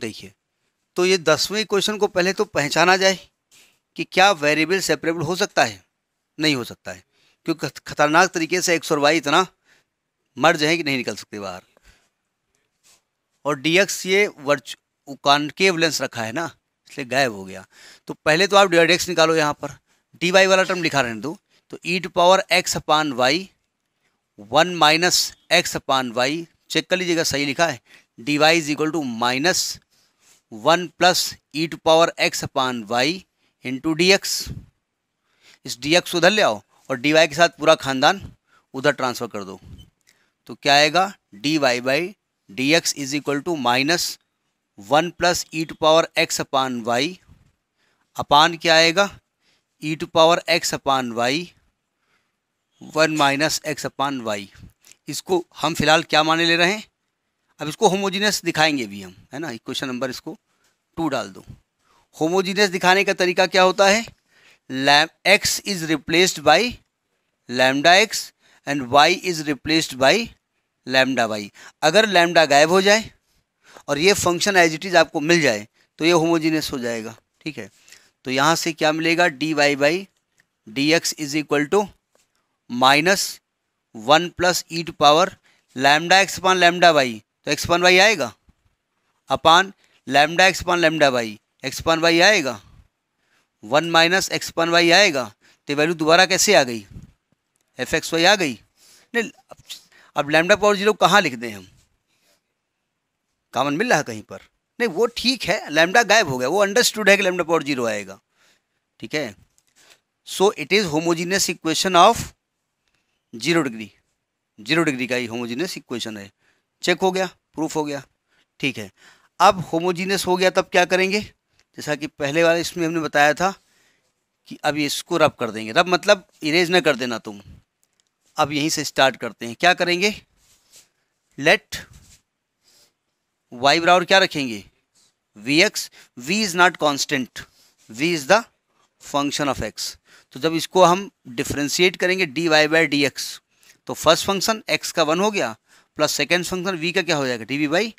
देखिए तो ये दसवें क्वेश्चन को पहले तो पहचाना जाए कि क्या वेरिएबल सेपरेबल हो सकता है नहीं हो सकता है क्योंकि खतरनाक तरीके से एक्स और वाई इतना मर्ज है कि नहीं निकल सकते बाहर और डी एक्स ये वर्च कॉन्केव रखा है ना इसलिए गायब हो गया तो पहले तो आप डी एक्स निकालो यहाँ पर डी वाई वाला टर्म लिखा रहने दो तो e to power x upon y one minus x upon y check कर लीजिएगा सही लिखा है d y is equal to minus one plus e to power x upon y into d x इस डी एक्स उधर ले आओ और डी वाई के साथ पूरा खानदान उधर ट्रांसफ़र कर दो तो क्या आएगा d y by d x is equal to minus one plus e to power x upon y upon क्या आएगा e to power x upon y one minus x upon y इसको हम फिलहाल क्या माने ले रहे हैं अब इसको होमोजीनियस दिखाएंगे भी हम है ना इक्वेशन नंबर इसको टू डाल दो होमोजीनियस दिखाने का तरीका क्या होता है lambda x is replaced by lambda x and y is replaced by lambda y अगर लैमडा गायब हो जाए और ये फंक्शन एज इट इज़ आपको मिल जाए तो ये होमोजीनियस हो जाएगा ठीक है तो यहाँ से क्या मिलेगा d y by d x is equal to minus one plus e to power lambda x upon lambda y तो एक्सपान वाई आएगा upon lambda x upon lambda y x upon y आएगा वन माइनस एक्सपान वाई आएगा तो value दोबारा कैसे आ गई F x Y आ गई नहीं अब लैमडा पावर जीरो कहाँ लिख दें हम कामन मिल रहा कहीं पर नहीं वो ठीक है लैमडा गायब हो गया वो अंडरस्टूड है कि लैमडा पावर जीरो आएगा ठीक है so it is homogeneous equation of zero degree zero degree का ही होमोजीनियस इक्वेशन है चेक हो गया प्रूफ हो गया ठीक है अब होमोजीनियस हो गया तब क्या करेंगे जैसा कि पहले वाले इसमें हमने बताया था कि अब इसको रब कर देंगे रब मतलब इरेज ना कर देना तुम अब यहीं से स्टार्ट करते हैं क्या करेंगे लेट वाई बराबर क्या रखेंगे v x v is not constant v is the function of x तो जब इसको हम डिफ्रेंशिएट करेंगे d y by d x तो फर्स्ट फंक्शन एक्स का वन हो गया प्लस सेकेंड फंक्शन वी का क्या हो जाएगा d v by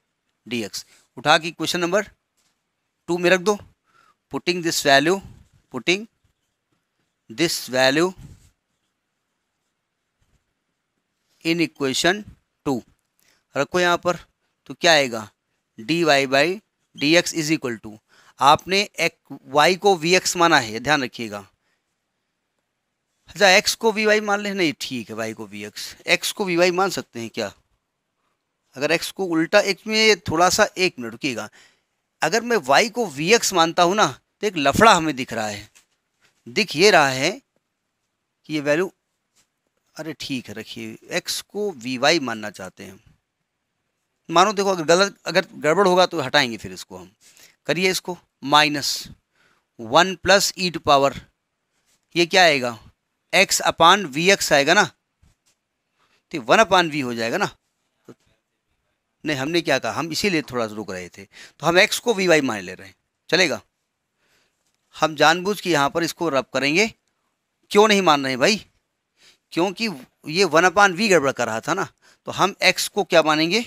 d x उठा के क्वेश्चन नंबर टू में रख दो putting this value putting this value in equation two रखो यहाँ पर तो क्या आएगा d y by d x is equal to आपने एक वाई को वी एक्स माना है ध्यान रखिएगा अच्छा एक्स को वी वाई मान ले नहीं ठीक है वाई को वी एक्स एक्स को वी वाई मान सकते हैं क्या अगर एक्स को उल्टा एक में थोड़ा सा एक मिनट रुकिएगा अगर मैं वाई को वी एक्स मानता हूँ ना तो एक लफड़ा हमें दिख रहा है दिख ये रहा है कि ये वैल्यू अरे ठीक है रखिए एक्स को वी वाई मानना चाहते हैं मानो देखो अगर गलत अगर गड़बड़ होगा तो हटाएंगे फिर इसको हम करिए इसको minus one plus e to power ये क्या आएगा एक्स अपान वी एक्स आएगा ना तो वन अपान वी हो जाएगा ना नहीं हमने क्या कहा हम इसीलिए थोड़ा रुक रहे थे तो हम एक्स को वी वाई मान ले रहे हैं चलेगा हम जानबूझ के यहाँ पर इसको रब करेंगे क्यों नहीं मान रहे हैं भाई क्योंकि ये वन अपान वी गड़बड़ कर रहा था ना तो हम एक्स को क्या मानेंगे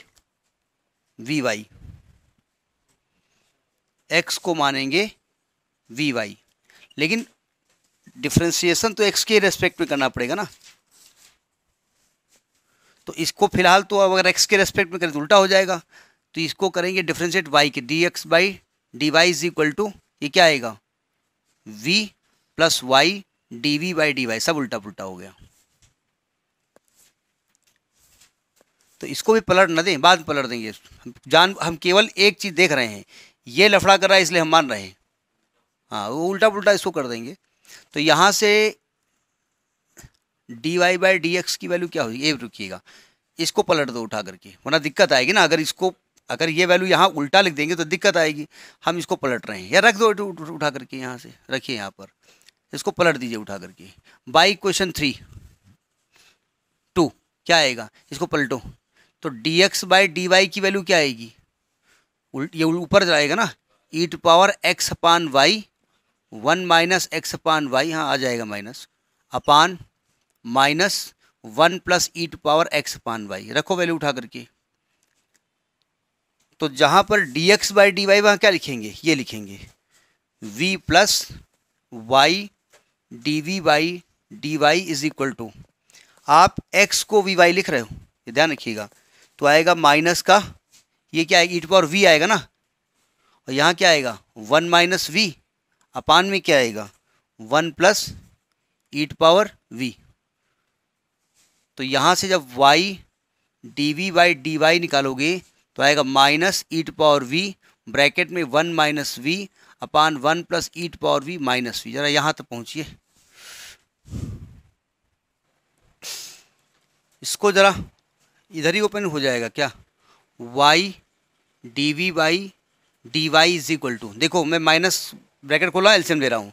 वी वाई एक्स को मानेंगे वी वाई लेकिन डिफ्रेंसिएशन तो एक्स के रेस्पेक्ट में करना पड़ेगा ना तो इसको फिलहाल तो अगर एक्स के रेस्पेक्ट में करें तो उल्टा हो जाएगा तो इसको करेंगे डिफ्रेंशिएट वाई के d x by d y is equal to ये क्या आएगा v plus y d v by d y सब उल्टा पुल्टा हो गया तो इसको भी पलट ना दें बाद में पलट देंगे जान हम केवल एक चीज़ देख रहे हैं ये लफड़ा कर रहा है इसलिए हम मान रहे हैं हाँ वो उल्टा पुल्टा इसको कर देंगे तो यहाँ से d y by d x की वैल्यू क्या होगी ये रुकिएगा इसको पलट दो उठा करके वरना दिक्कत आएगी ना अगर इसको अगर ये वैल्यू यहाँ उल्टा लिख देंगे तो दिक्कत आएगी हम इसको पलट रहे हैं या रख दो उठा करके यहाँ से रखिए यहाँ पर इसको पलट दीजिए उठा करके बाई क्वेश्चन थ्री टू क्या आएगा इसको पलटो तो d x by d y की वैल्यू क्या आएगी उल्ट ये ऊपर जाएगा ना e to power x upon y one minus x upon y हाँ आ जाएगा minus upon minus one plus e to power x upon y रखो वैल्यू उठा करके तो जहाँ पर d x by d y वहाँ क्या लिखेंगे ये लिखेंगे v plus y d v by d y is equal to आप एक्स को वी वाई लिख रहे हो ये ध्यान रखिएगा तो आएगा माइनस का ये क्या आएगा ई टू पावर वी आएगा ना और यहाँ क्या आएगा वन माइनस वी अपान में क्या आएगा one plus e to power v तो यहाँ से जब y d v by d y निकालोगे तो आएगा minus e to power v bracket में one minus v upon one plus e to power v minus v जरा यहाँ तक पहुँचिए इसको ज़रा इधर ही ओपन हो जाएगा क्या y d v by d y is equal to देखो मैं माइनस ब्रैकेट खोला एल्शियम ले रहा हूँ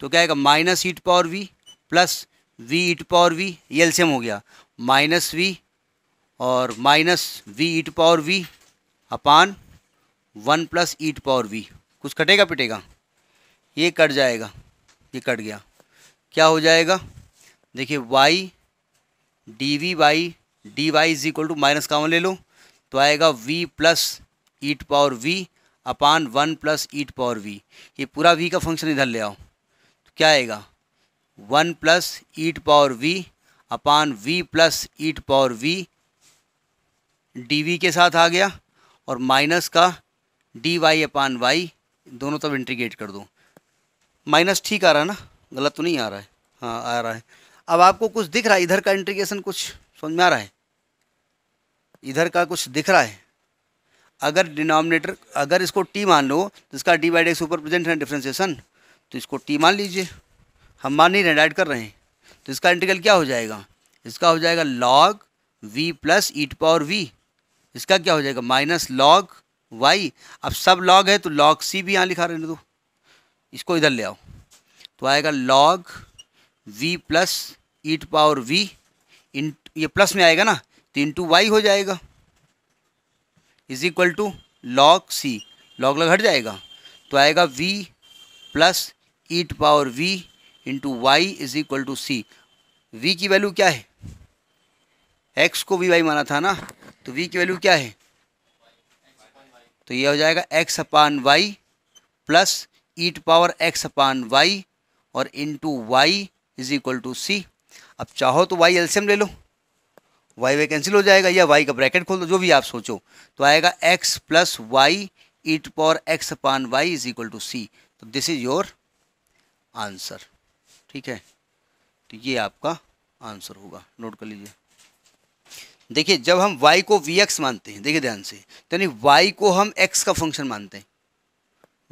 तो क्या आएगा minus e to power v plus v e to power v ये एल्सियम हो गया माइनस वी और minus v to power v upon one plus e to power v कुछ कटेगा पिटेगा ये कट जाएगा ये कट गया क्या हो जाएगा देखिए y d v y d y is equal to minus common ले लो तो आएगा v plus e to power v upon one plus e to power v ये पूरा वी का फंक्शन इधर ले आओ तो क्या आएगा one plus e to power v upon v plus e to power v d के साथ आ गया और माइनस का डी वाई अपान वाई दोनों तब इंटीग्रेट कर दो माइनस ठीक आ रहा है ना गलत तो नहीं आ रहा है हाँ आ रहा है अब आपको कुछ दिख रहा है इधर का इंटीग्रेशन कुछ समझ में आ रहा है इधर का कुछ दिख रहा है अगर डिनोमिनेटर अगर इसको टी मान लो तो इसका d by d super present है डिफ्रेंसिएशन तो इसको टी मान लीजिए हम मान नहीं रहे डाइड कर रहे हैं तो इसका इंटीग्रल क्या हो जाएगा इसका हो जाएगा log v plus e to power v इसका क्या हो जाएगा माइनस लॉग वाई अब सब लॉग है तो लॉग सी भी यहाँ लिखा रहे दो इसको इधर ले आओ तो आएगा log v plus e to power v इन ये प्लस में आएगा ना तो इंटू वाई हो जाएगा is equal to log c log लग हट जाएगा तो आएगा v plus e to power v into y is equal to c v की वैल्यू क्या है एक्स को वी वाई माना था ना तो वी की वैल्यू क्या है तो यह हो जाएगा x upon y plus e to power x upon y और into y is equal to c अब चाहो तो वाई एल्सियम ले लो वाई वाई कैंसिल हो जाएगा या वाई का ब्रैकेट खोल दो जो भी आप सोचो तो आएगा x plus y e to power x upon y is equal to c तो दिस इज योर आंसर ठीक है तो ये आपका आंसर होगा नोट कर लीजिए देखिए जब हम y को वी एक्स मानते हैं देखिए ध्यान से तो यानी y को हम x का फंक्शन मानते हैं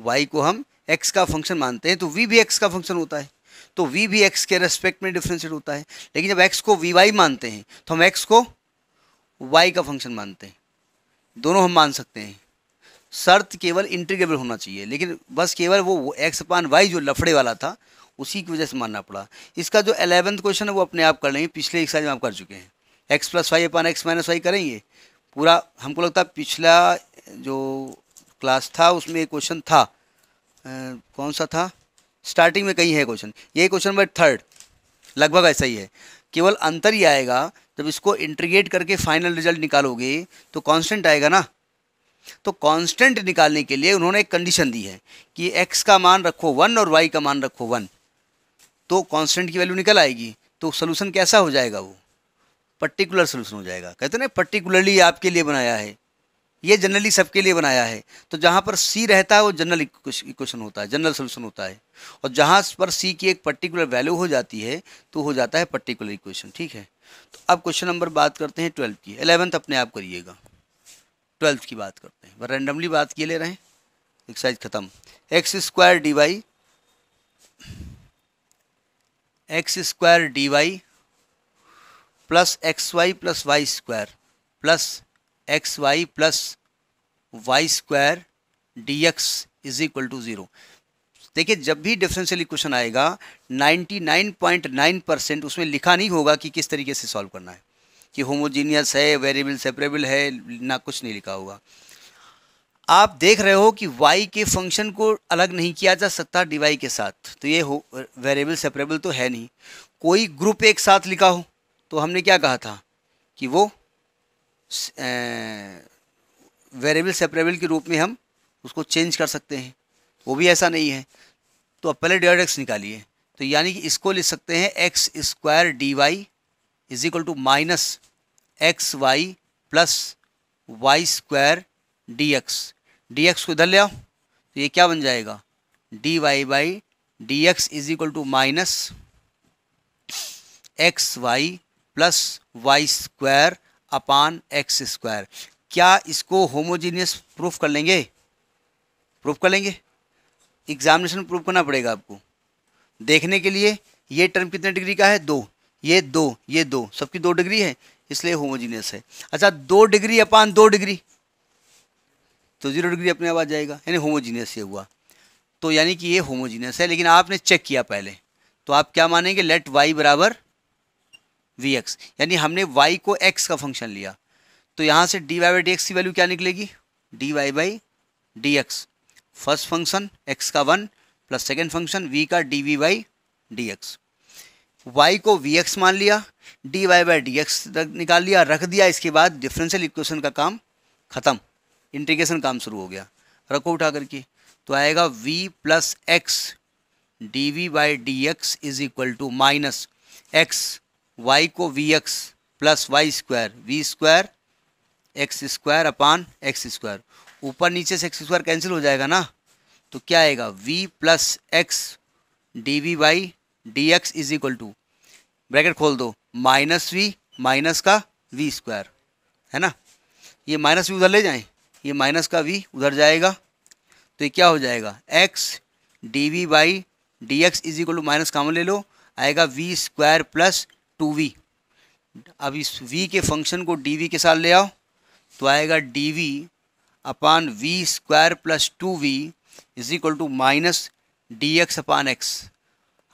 y को हम x का फंक्शन मानते हैं तो v भी x का फंक्शन होता है तो v भी x के रेस्पेक्ट में डिफ्रेंशिएट होता है लेकिन जब x को वी वाई मानते हैं तो हम x को y का फंक्शन मानते हैं दोनों हम मान सकते हैं शर्त केवल इंटीग्रेबल होना चाहिए लेकिन बस केवल वो एक्स अपान वाई जो लफड़े वाला था उसी की वजह से मानना पड़ा इसका जो एलेवंथ क्वेश्चन है वो अपने आप कर लेंगे पिछले एक साल में आप कर चुके हैं x plus y upon x minus y करेंगे पूरा हमको लगता है पिछला जो क्लास था उसमें एक क्वेश्चन था आ, कौन सा था स्टार्टिंग में कहीं है क्वेश्चन ये क्वेश्चन नंबर थर्ड लगभग ऐसा ही है केवल अंतर ही आएगा जब इसको इंट्रीगेट करके फाइनल रिजल्ट निकालोगे तो कांस्टेंट आएगा ना तो कांस्टेंट निकालने के लिए उन्होंने एक कंडीशन दी है कि एक्स का मान रखो वन और वाई का मान रखो वन तो कांस्टेंट की वैल्यू निकल आएगी तो सोल्यूशन कैसा हो जाएगा वो पर्टिकुलर सोल्यूशन हो जाएगा कहते ना पर्टिकुलरली आपके लिए बनाया है ये जनरली सबके लिए बनाया है तो जहाँ पर सी रहता है वो जनरल इक्वेशन होता है जनरल सोल्यूशन होता है और जहाँ पर सी की एक पर्टिकुलर वैल्यू हो जाती है तो हो जाता है पर्टिकुलर इक्वेशन ठीक है तो अब क्वेश्चन नंबर बात करते हैं ट्वेल्थ की एलेवंथ अपने आप करिएगा ट्वेल्थ की बात करते हैं रेंडमली बात किए ले रहे हैं एक्सरसाइज खत्म x square d y x square d y plus x y plus y square plus x y plus y square d x is equal to zero देखिए जब भी डिफरेंशियल इक्वेशन आएगा 99.9 परसेंट उसमें लिखा नहीं होगा कि किस तरीके से सॉल्व करना है कि होमोजीनियस है वेरिएबल सेपरेबल है ना कुछ नहीं लिखा होगा आप देख रहे हो कि y के फंक्शन को अलग नहीं किया जा सकता dy के साथ तो ये हो वेरिएबल सेपरेबल तो है नहीं कोई ग्रुप एक साथ लिखा हो तो हमने क्या कहा था कि वो वेरिएबल सेपरेबल के रूप में हम उसको चेंज कर सकते हैं वो भी ऐसा नहीं है तो अब पहले डिवाइड एक्स निकालिए तो यानी कि इसको लिख सकते हैं x square d y is equal to minus x y plus y square d x d x को इधर ले आओ तो ये क्या बन जाएगा d y by d x is equal to minus x y plus y square upon x square क्या इसको होमोजीनियस प्रूफ कर लेंगे प्रूफ कर लेंगे एग्जामिनेशन प्रूफ करना पड़ेगा आपको देखने के लिए ये टर्म कितने डिग्री का है दो ये दो ये दो सबकी दो डिग्री है इसलिए होमोजीनियस है अच्छा दो डिग्री अपान दो डिग्री तो जीरो डिग्री अपने आप आ जाएगा यानी होमोजीनियस ये हुआ तो यानी कि ये होमोजीनियस है लेकिन आपने चेक किया पहले तो आप क्या मानेंगे लेट वाई बराबर वी एक्स यानी हमने वाई को एक्स का फंक्शन लिया तो यहाँ से d y by d x की वैल्यू क्या निकलेगी d y by d x first function x का one plus second function v का d v by d x y को वी एक्स मान लिया d y by d x निकाल लिया रख दिया इसके बाद डिफरेंशियल इक्वेशन का काम ख़त्म इंटीग्रेशन काम शुरू हो गया रखो उठा करके तो आएगा v plus x d v by d x is equal to minus x y को v x plus y square v square x square upon x square ऊपर नीचे से एक्स स्क्वायर कैंसिल हो जाएगा ना तो क्या आएगा v plus x d v by d x is equal to bracket खोल दो माइनस वी माइनस का वी स्क्वायर है ना ये माइनस वी उधर ले जाएं ये माइनस का वी उधर जाएगा तो ये क्या हो जाएगा x d v by d x is equal to minus common ले लो आएगा v square plus two v अब इस वी के फंक्शन को डी वी के साथ ले आओ तो आएगा d v upon v square plus two v is equal to minus d x upon x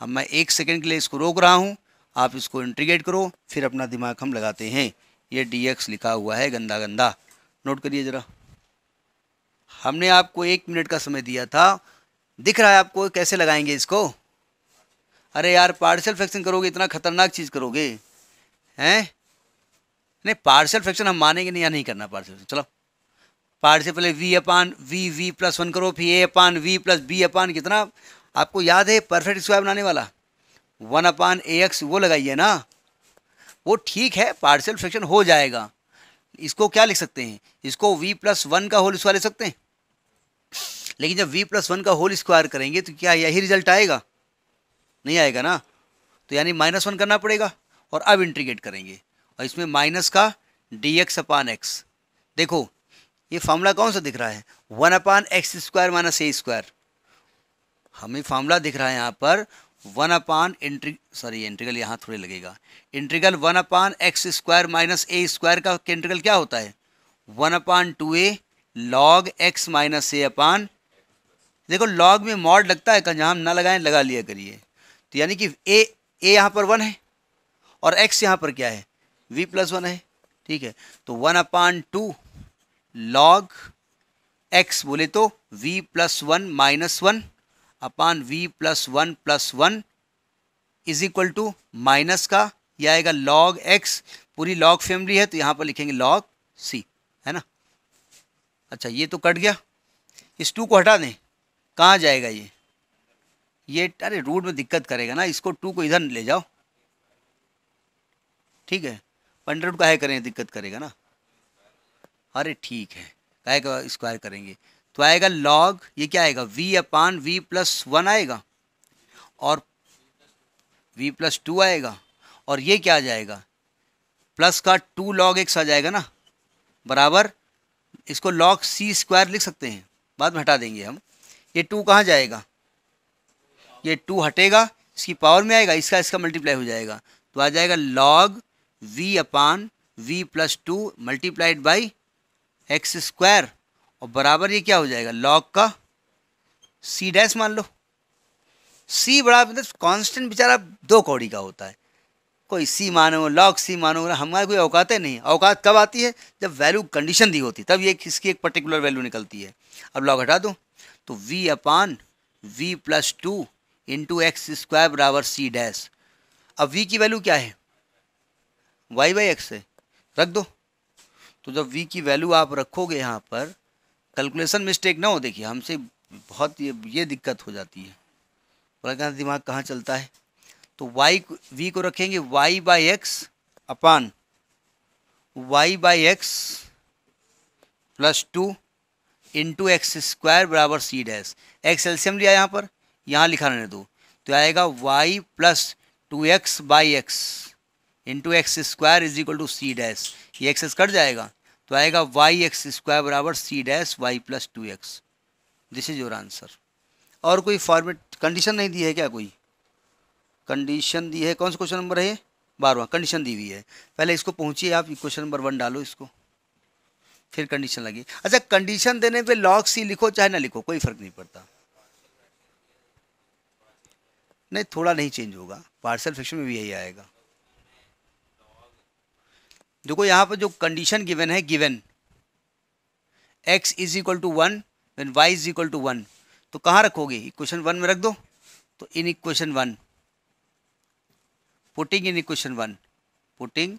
अब मैं एक सेकेंड के लिए इसको रोक रहा हूँ आप इसको इंटीग्रेट करो फिर अपना दिमाग हम लगाते हैं ये डी एक्स लिखा हुआ है गंदा गंदा नोट करिए ज़रा हमने आपको एक मिनट का समय दिया था दिख रहा है आपको कैसे लगाएंगे इसको अरे यार पार्सल फ्रैक्शन करोगे इतना खतरनाक चीज़ करोगे हैं नहीं पार्सल फ्रैक्शन हम मानेंगे नहीं या नहीं करना पार्सल चलो पार्सल पहले v upon v v plus one करो फिर a upon v plus b upon कितना आपको याद है परफेक्ट स्क्वायर बनाने वाला वन अपान ए एक्स वो लगाइए ना वो ठीक है पार्सल फ्रैक्शन हो जाएगा इसको क्या लिख सकते हैं इसको वी प्लस वन का होल स्क्वायर लिख सकते हैं लेकिन जब वी प्लस वन का होल स्क्वायर करेंगे तो क्या यही रिजल्ट आएगा नहीं आएगा ना तो यानी माइनस वन करना पड़ेगा और अब इंटीग्रेट करेंगे और इसमें माइनस का डी एक्स अपान एक्स देखो ये फार्मूला कौन सा दिख रहा है one upon x square minus a square हमें फार्मूला दिख रहा है यहाँ पर वन अपान इंट्री सॉरी इंट्रीगल यहाँ थोड़े लगेगा integral one upon x square minus a square का इंट्रीगल क्या होता है one upon two a log x minus a upon देखो लॉग में मॉड लगता है कंजाम ना लगाएं लगा लिया करिए तो यानी कि ए ए यहाँ पर वन है और एक्स यहाँ पर क्या है वी प्लस वन है ठीक है तो one upon two log x बोले तो v plus one minus one upon v plus one plus one is equal to minus का यह आएगा लॉग एक्स पूरी लॉग फैमिली है तो यहाँ पर लिखेंगे लॉग सी है ना अच्छा ये तो कट गया इस टू को हटा दें कहाँ जाएगा ये ये अरे रूट में दिक्कत करेगा ना इसको टू को इधर ले जाओ ठीक है पंडर रूट का हाई करेंगे दिक्कत करेगा ना अरे ठीक है काय का स्क्वायर करेंगे तो आएगा लॉग ये क्या आएगा v upon v plus one आएगा और वी प्लस टू आएगा और ये क्या आ जाएगा प्लस का टू लॉग एक्स आ जाएगा ना बराबर इसको लॉग सी स्क्वायर लिख सकते हैं बाद में हटा देंगे हम ये टू कहाँ जाएगा ये टू हटेगा इसकी पावर में आएगा इसका इसका मल्टीप्लाई हो जाएगा तो आ जाएगा log v upon v plus two multiplied by x square और बराबर ये क्या हो जाएगा लॉग का सी डैश मान लो सी बड़ा मतलब कांस्टेंट बेचारा दो कौड़ी का होता है कोई सी मानो लॉग सी मानो हमारे कोई औकात है नहीं औकात कब आती है जब वैल्यू कंडीशन दी होती तब ये इसकी एक पर्टिकुलर वैल्यू निकलती है अब लॉग हटा दो तो v upon v plus two into x square बराबर सी डैश अब v की वैल्यू क्या है वाई बाई एक्स है रख दो तो जब v की वैल्यू आप रखोगे यहाँ पर कैलकुलेशन मिस्टेक ना हो देखिए हमसे बहुत ये ये दिक्कत हो जाती है बोला कहना दिमाग कहाँ चलता है तो वाई वी को रखेंगे y by x upon y by x plus two into x square बराबर सी डैश एक्स एल्सियम लिया यहाँ पर यहाँ लिखा रहने दो तो आएगा y plus two x by x into x square is equal to c dash ये एक्सेस कट जाएगा तो आएगा वाई एक्स स्क्वायर बराबर c dash y plus two x this is your answer और कोई फॉर्मेट कंडीशन नहीं दी है क्या कोई कंडीशन दी है कौन सा क्वेश्चन नंबर है बारवा कंडीशन दी हुई है पहले इसको पहुँचिए आप क्वेश्चन नंबर वन डालो इसको फिर कंडीशन लगी अच्छा कंडीशन देने पे लॉग सी लिखो चाहे ना लिखो कोई फर्क नहीं पड़ता नहीं थोड़ा नहीं चेंज होगा पार्सल फिक्शन में भी यही आएगा देखो यहां पर जो कंडीशन गिवन है given x is equal to one when y is equal to one तो कहां रखोगे इक्वेशन वन में रख दो तो in equation one putting in equation one putting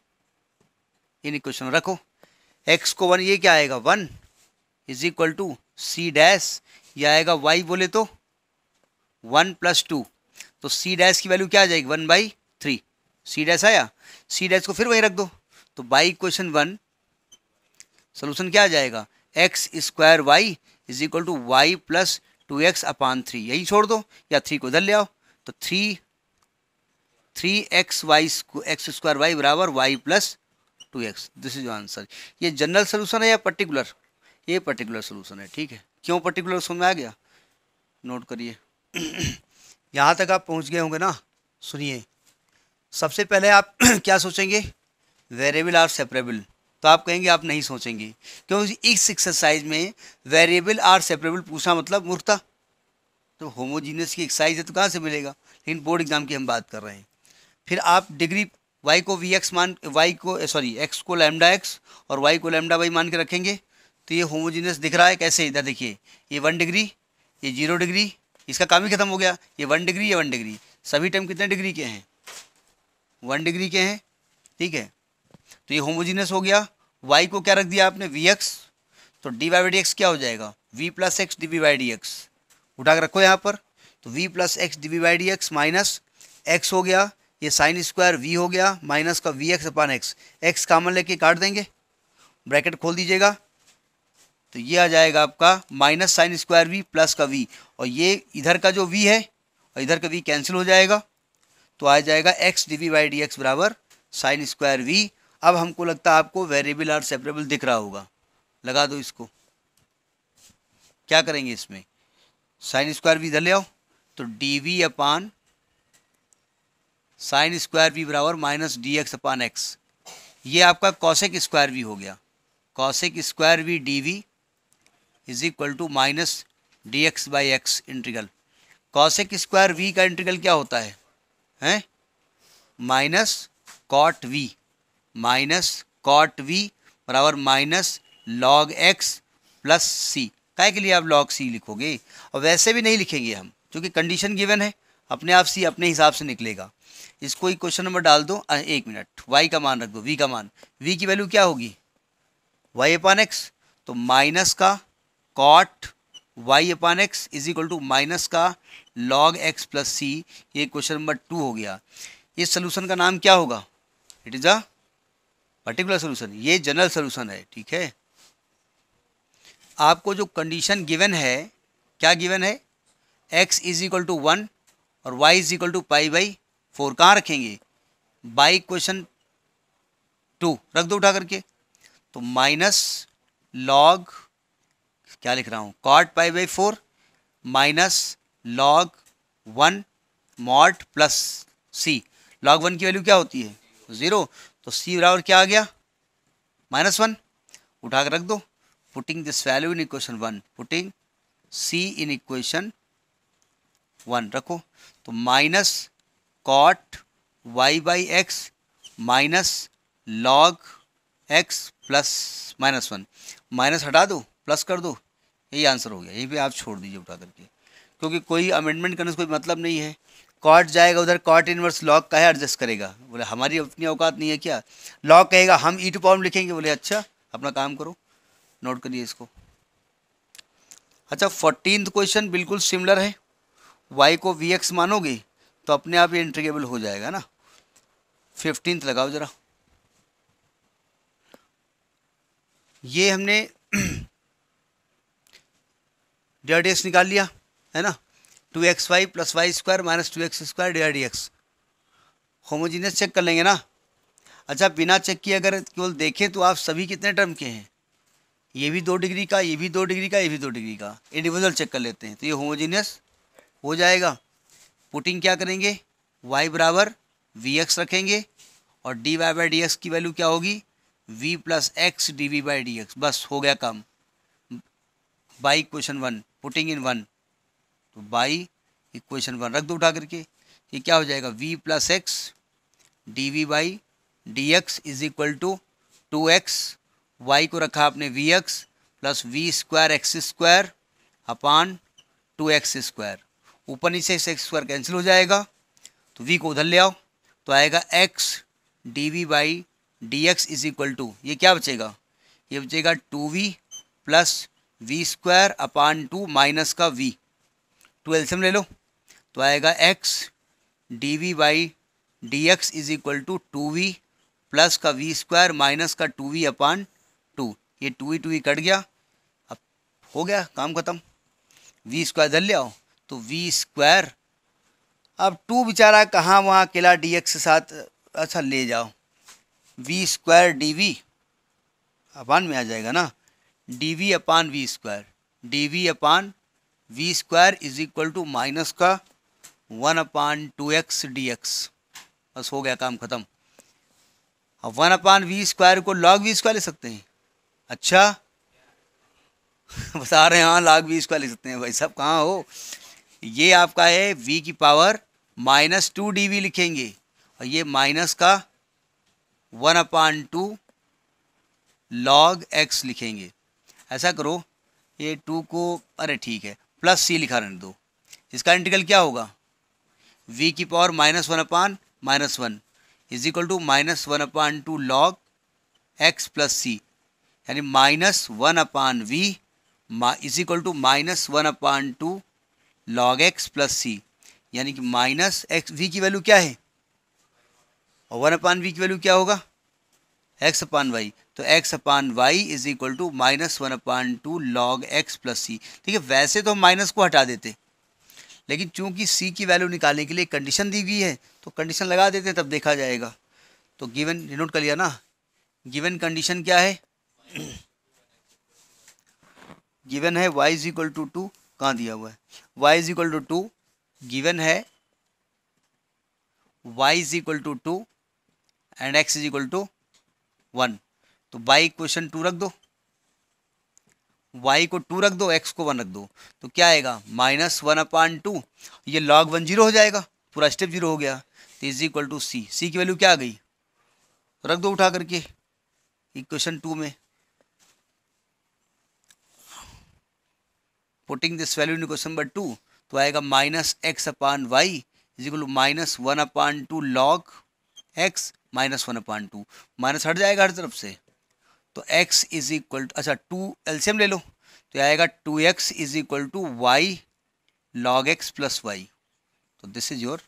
in equation रखो एक्स को वन ये क्या आएगा one is equal to c dash ये आएगा वाई बोले तो वन प्लस टू तो सी डैश की वैल्यू क्या आ जाएगी one by three c dash आया सी डैश को फिर वहीं रख दो तो बाई क्वेश्चन वन सोल्यूशन क्या आ जाएगा x square y is equal to y plus two x upon three यही छोड़ दो या थ्री को इधर ले आओ तो three three x y x square y बराबर y plus two x this is answer ये जनरल सोल्यूशन है या पर्टिकुलर ये पर्टिकुलर सोल्यूशन है ठीक है क्यों पर्टिकुलर समझ में आ गया नोट करिए यहाँ तक आप पहुँच गए होंगे ना सुनिए सबसे पहले आप क्या सोचेंगे वेरिएबल आर सेपरेबल तो आप कहेंगे आप नहीं सोचेंगे क्योंकि इस एक्सरसाइज में वेरिएबल आर सेपरेबल पूछा मतलब मूर्खता तो होमोजीनियस की एक्सरसाइज है तो कहाँ से मिलेगा लेकिन बोर्ड एग्ज़ाम की हम बात कर रहे हैं फिर आप डिग्री वाई को वी एक्स मान वाई को सॉरी eh, एक्स को लैमडा एक्स और वाई को लैमडा वाई मान के रखेंगे तो ये होमोजीनियस दिख रहा है कैसे इधर देखिए ये वन डिग्री ये जीरो डिग्री इसका काम ही खत्म हो गया ये वन डिग्री ये वन डिग्री सभी टाइम कितने डिग्री के हैं वन डिग्री के हैं ठीक है तो ये होमोजीनियस हो गया वाई को क्या रख दिया आपने वी एक्स तो डी वाई डी एक्स क्या हो जाएगा v plus x d v y d x उठा कर रखो यहाँ पर तो v plus x d v y d x minus x हो गया ये साइन स्क्वायर वी हो गया माइनस का v x upon x x common लेके काट देंगे ब्रैकेट खोल दीजिएगा तो ये आ जाएगा आपका minus sine square v plus का वी और ये इधर का जो वी है और इधर का वी कैंसिल हो जाएगा तो आ जाएगा x d v by d x बराबर साइन स्क्वायर वी अब हमको लगता है आपको वेरिएबल और सेपरेबल दिख रहा होगा लगा दो इसको क्या करेंगे इसमें साइन स्क्वायर वी इधर ले आओ तो d v upon sine square v बराबर minus d x upon x ये आपका कॉसेक स्क्वायर वी हो गया cosec square v d v is equal to minus d x by x integral cosec square v का integral क्या होता है हैं minus cot v minus cot v बराबर minus log x plus c काय के लिए आप लॉग सी लिखोगे और वैसे भी नहीं लिखेंगे हम क्योंकि कंडीशन गिवन है अपने आप सी अपने हिसाब से निकलेगा इसको ही क्वेश्चन नंबर डाल दो एक मिनट वाई का मान रख दो वी का मान वी की वैल्यू क्या होगी वाई अपान एक्स तो माइनस का cot y upon x is equal to minus का लॉग एक्स प्लस सी ये क्वेश्चन नंबर टू हो गया इस सोल्यूशन का नाम क्या होगा it is a particular solution ये जनरल सोल्यूशन है ठीक है आपको जो कंडीशन गिवन है क्या गिवन है x is equal to one और y is equal to pi by four कहाँ रखेंगे बाई क्वेश्चन टू रख दो उठा करके तो माइनस लॉग क्या लिख रहा हूँ cot pi by four minus log one मॉट प्लस सी लॉग वन की वैल्यू क्या होती है ज़ीरो तो सी बराबर क्या आ गया माइनस वन उठा कर रख दो putting this value in equation one putting c in equation one रखो तो minus cot y by x minus log x plus minus one minus हटा दो प्लस कर दो यही आंसर हो गया यही पे आप छोड़ दीजिए उठा करके क्योंकि कोई अमेंडमेंट करने से कोई मतलब नहीं है कॉट जाएगा उधर कॉट इनवर्स लॉग का है एडजस्ट करेगा बोले हमारी अपनी औकात नहीं है क्या लॉग कहेगा हम ई टू पावर लिखेंगे बोले अच्छा अपना काम करो नोट करिए इसको अच्छा फोर्टीन क्वेश्चन बिल्कुल सिमिलर है वाई को वी एक्स मानोगी तो अपने आप ये इंटरगेबल हो जाएगा ना फिफ्टींथ लगाओ ज़रा ये हमने डी आर डी एक्स निकाल लिया है ना two x y plus y square minus two x square d r d x homogeneous check कर लेंगे ना अच्छा बिना चेक किए अगर केवल देखें तो आप सभी कितने टर्म के हैं ये भी दो डिग्री का ये भी दो डिग्री का ये भी दो डिग्री का इंडिविजुअल चेक कर लेते हैं तो ये होमोजीनियस हो जाएगा पुटिंग क्या करेंगे वाई बराबर वी एक्स रखेंगे और d y by d x की वैल्यू क्या होगी v plus x d v by d x बस हो गया काम by question one putting in one तो बाई इक्वेशन वन रख दो उठा करके ये क्या हो जाएगा v plus x d v by d x is equal to two x y को रखा आपने v x plus v square x square upon two x square ऊपर नीचे से एक्स स्क्वायर कैंसिल हो जाएगा तो वी को उधर ले आओ तो आएगा x d v by d x is equal to ये क्या बचेगा ये बचेगा two v plus v square upon two minus का वी टू एल्सियम ले लो तो आएगा x d v by d x is equal to two v plus का वी स्क्वायर माइनस का टू वी अपान टू ये two v two v cut गया अब हो गया काम खत्म वी स्क्वायर धर ले आओ तो वी स्क्वायर अब टू बेचारा कहाँ वहाँ अकेला डी एक्स के साथ अच्छा ले जाओ v square d v upon में आ जाएगा ना d v upon v square d v upon v square is equal to minus का one upon two x d x बस हो गया काम ख़त्म अब वन अपान वी स्क्वायर को लॉग वी स्क्वायर ले सकते हैं अच्छा बता रहे हैं हाँ लॉग वी स्क्वायर ले सकते हैं भाई सब कहाँ हो ये आपका है v की पावर माइनस टू डी लिखेंगे और ये माइनस का one upon two log x लिखेंगे ऐसा करो ये टू को अरे ठीक है प्लस सी लिखा रहने दो इसका इंटीग्रल क्या होगा v की power minus one upon minus one is equal to minus one upon two log x plus c यानी minus one upon v is equal to minus one upon two log x plus c यानी कि minus x v की value क्या है और one upon v की value क्या होगा एक्स अपान वाई तो x upon y is equal to minus one upon two log x plus c ठीक है वैसे तो हम माइनस को हटा देते लेकिन चूंकि सी की वैल्यू निकालने के लिए कंडीशन दी गई है तो कंडीशन लगा देते हैं तब देखा जाएगा तो गिवन नोट कर लिया ना गिवन कंडीशन क्या है गिवन है y is equal to two कहाँ दिया हुआ है y is equal to two given है y is equal to two and x is equal to one तो y क्वेश्चन टू रख दो y को टू रख दो x को वन रख दो तो क्या आएगा माइनस वन अपॉन टू ये लॉग वन जीरो हो जाएगा पूरा स्टेप जीरो हो गया तो is equal to c c की वैल्यू क्या आ गई रख दो उठा करके इक्वेशन टू में putting this value in question number two तो आएगा minus x upon y is equal minus one upon two log x minus one upon two minus हट जाएगा हर तरफ से तो एक्स इज इक्वल टू अच्छा टू एल्सियम ले लो तो आएगा two x is equal to y log x plus y तो this is your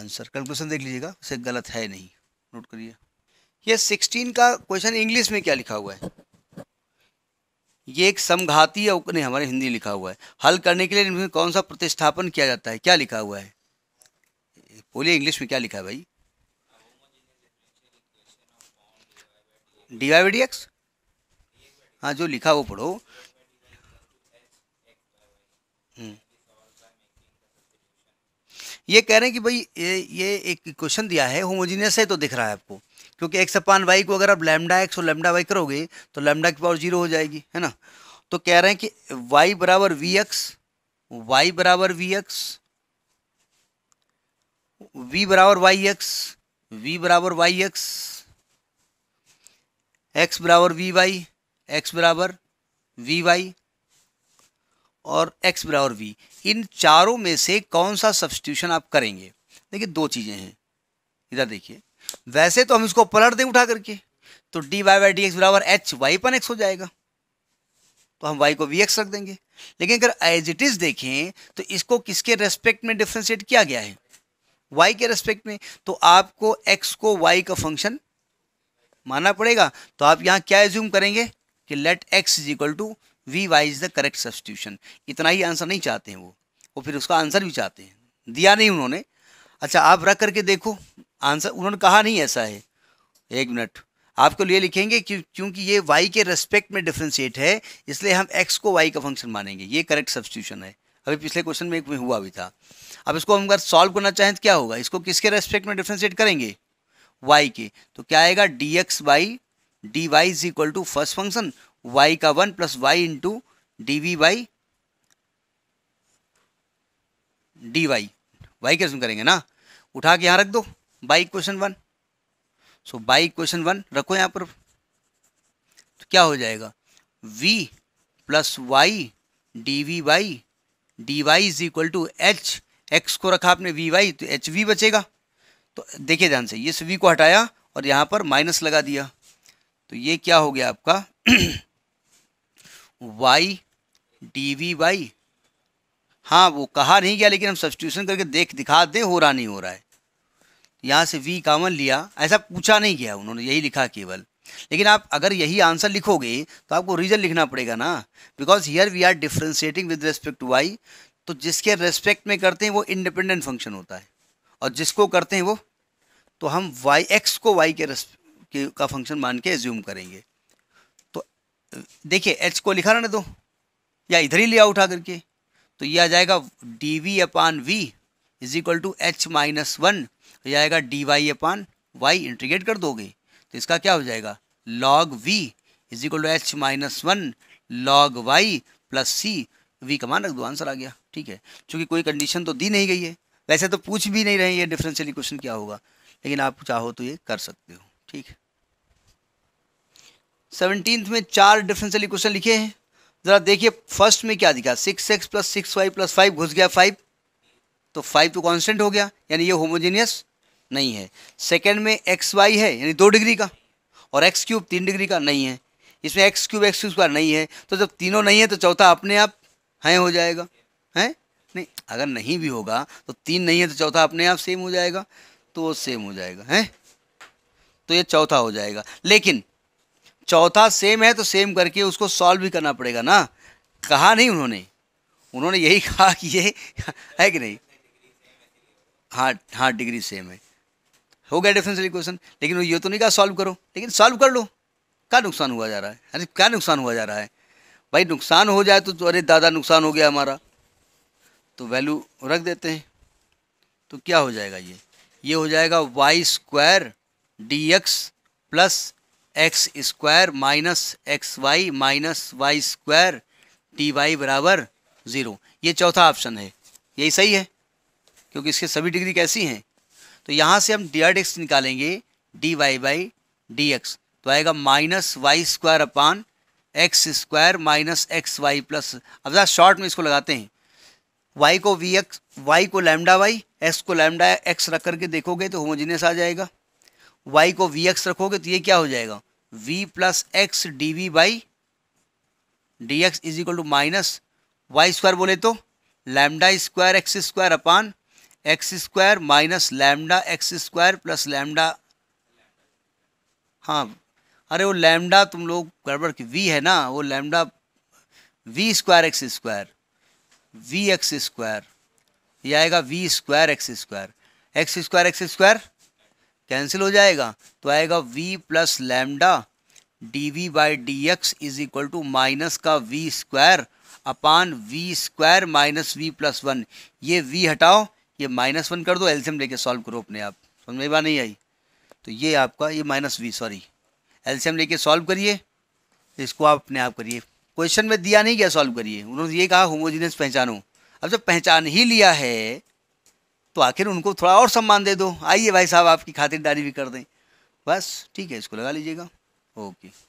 answer calculation देख लीजिएगा उसे गलत है नहीं नोट करिए ये सिक्सटीन का क्वेश्चन इंग्लिश में क्या लिखा हुआ है ये एक समघाती अवकल हमारे हिंदी लिखा हुआ है हल करने के लिए इनमें कौन सा प्रतिस्थापन किया जाता है क्या लिखा हुआ है बोलिए इंग्लिश में क्या लिखा है भाई डी वाई डी एक्स हाँ जो लिखा वो पढ़ो हम्म। ये कह रहे हैं कि भाई ये ये एक क्वेश्चन दिया है होमोजीनियस है तो दिख रहा है आपको क्योंकि एक्स अपान वाई को अगर आप लेमडा एक्स और लेमडा वाई करोगे तो लेमडा की पावर जीरो हो जाएगी है ना तो कह रहे हैं कि वाई बराबर वी एक्स वाई बराबर वी एक्स वी बराबर वाई एक्स वी बराबर वाई एक्स एक्स बराबर वी वाई एक्स बराबर वी वाई और एक्स बराबर वी इन चारों में से कौन सा सब्सटीट्यूशन आप करेंगे देखिए दो चीज़ें हैं इधर देखिए वैसे तो हम इसको पलट दें उठा करके तो d y y d x बराबर एच वाई पन एक्स हो जाएगा तो हम वाई को वी एक्स रख देंगे लेकिन अगर एज इट इज़ देखें तो इसको किसके रेस्पेक्ट में डिफ्रेंशिएट किया गया है वाई के रेस्पेक्ट में तो आपको एक्स को वाई का फंक्शन माना पड़ेगा तो आप यहाँ क्या एज्यूम करेंगे कि let x is equal to v y is the correct substitution इतना ही आंसर नहीं चाहते हैं वो वो फिर उसका आंसर भी चाहते हैं दिया नहीं उन्होंने अच्छा आप रख करके देखो आंसर उन्होंने कहा नहीं ऐसा है एक मिनट आपको लिए लिखेंगे कि क्योंकि ये वाई के रेस्पेक्ट में डिफ्रेंशिएट है इसलिए हम एक्स को वाई का फंक्शन मानेंगे ये करेक्ट सब्सिट्यूशन है अभी पिछले क्वेश्चन में एक में हुआ भी था अब इसको हम अगर सॉल्व करना चाहें तो क्या होगा इसको किसके रेस्पेक्ट में डिफ्रेंशिएट करेंगे वाई के तो क्या आएगा d x by d y is equal to first function y का one plus y into d v y d y y कैसे करेंगे ना उठा के यहाँ रख दो by question one so by question one रखो यहां पर तो क्या हो जाएगा v plus y d v y d y is equal to h x को रखा आपने वी वाई तो एच वी बचेगा तो देखिए ध्यान से ये वी को हटाया और यहां पर माइनस लगा दिया तो ये क्या हो गया आपका वाई डी वी वाई हाँ वो कहा नहीं गया लेकिन हम सब्सटीट्यूशन करके देख दिखा दे हो रहा नहीं हो रहा है यहाँ से वी कामन लिया ऐसा पूछा नहीं गया उन्होंने यही लिखा केवल लेकिन आप अगर यही आंसर लिखोगे तो आपको रीजन लिखना पड़ेगा ना because here we are differentiating with respect to y तो जिसके रेस्पेक्ट में करते हैं वो इंडिपेंडेंट फंक्शन होता है और जिसको करते हैं वो तो हम वाई एक्स को वाई के, रेस्पेक्ट का फंक्शन मान के एज्यूम करेंगे तो देखिए एच को लिखा रहने दो या इधर ही लिया उठा करके तो ये आ जाएगा d v upon v is equal to h minus one हो जाएगा d y upon y integrate कर दोगे तो इसका क्या हो जाएगा log v is equal to h minus one log y plus c v का मान रख दो आंसर आ गया ठीक है क्योंकि कोई कंडीशन तो दी नहीं गई है वैसे तो पूछ भी नहीं रहे ये डिफरेंशियल इक्वेशन क्या होगा लेकिन आप चाहो तो ये कर सकते हो ठीक है सेवनटीन्थ में चार डिफरेंशियल इक्वेशन लिखे हैं ज़रा देखिए फर्स्ट में क्या दिखा six x plus six y plus five घुस गया फाइव तो फाइव तो कांस्टेंट हो गया यानी ये होमोजेनियस नहीं है सेकेंड में एक्स वाई है यानी दो डिग्री का और एक्स क्यूब तीन डिग्री का नहीं है इसमें x cube x cube square नहीं है तो जब तीनों नहीं है तो चौथा अपने आप हैं हो जाएगा हैं नहीं अगर नहीं भी होगा तो तीन नहीं है तो चौथा अपने आप सेम हो जाएगा तो वो सेम हो जाएगा हैं तो ये चौथा हो जाएगा लेकिन चौथा सेम है तो सेम करके उसको सॉल्व भी करना पड़ेगा ना कहा नहीं उन्होंने उन्होंने यही कहा कि ये है कि नहीं हाँ हाँ डिग्री सेम है हो गया डिफरेंशियल इक्वेशन लेकिन वो ये तो नहीं कहा सॉल्व करो लेकिन सॉल्व कर लो क्या नुकसान हुआ जा रहा है अरे क्या नुकसान हुआ जा रहा है भाई नुकसान हो जाए तो, तो अरे दादा नुकसान हो गया हमारा तो वैल्यू रख देते हैं तो क्या हो जाएगा ये ये हो जाएगा y square d x plus x square minus x y minus y square d y बराबर ज़ीरो ये चौथा ऑप्शन है यही सही है क्योंकि इसके सभी डिग्री कैसी हैं तो यहाँ से हम डी आर डी एक्स निकालेंगे d y by d x तो आएगा minus y square upon x square minus x y plus अब ज़रा शॉर्ट में इसको लगाते हैं वाई को वी एक्स वाई को लैमडा वाई एक्स को लैमडा एक्स रख करके देखोगे तो होमोजीनियस आ जाएगा वाई को वी एक्स रखोगे तो ये क्या हो जाएगा v plus x d v by d x is equal to minus y square बोले तो lambda square x square upon x square minus lambda x square plus lambda हाँ अरे वो लैमडा तुम लोग गड़बड़ की वी है ना वो lambda v square x square v x square ये आएगा v square x square x square x square cancel हो जाएगा तो आएगा v plus lambda d v by d x is equal to minus का v square upon v square minus v plus one ये v हटाओ ये minus one कर दो एल्शियम लेके सॉल्व करो अपने आप समझ में बात नहीं आई तो ये आपका ये माइनस वी सॉरी एल्शियम लेके सॉल्व करिए इसको आप अपने आप करिए क्वेश्चन में दिया नहीं गया सॉल्व करिए उन्होंने ये कहा होमोजीनियस पहचानो अब जब पहचान ही लिया है तो आखिर उनको थोड़ा और सम्मान दे दो आइए भाई साहब आपकी खातिरदारी भी कर दें बस ठीक है इसको लगा लीजिएगा ओके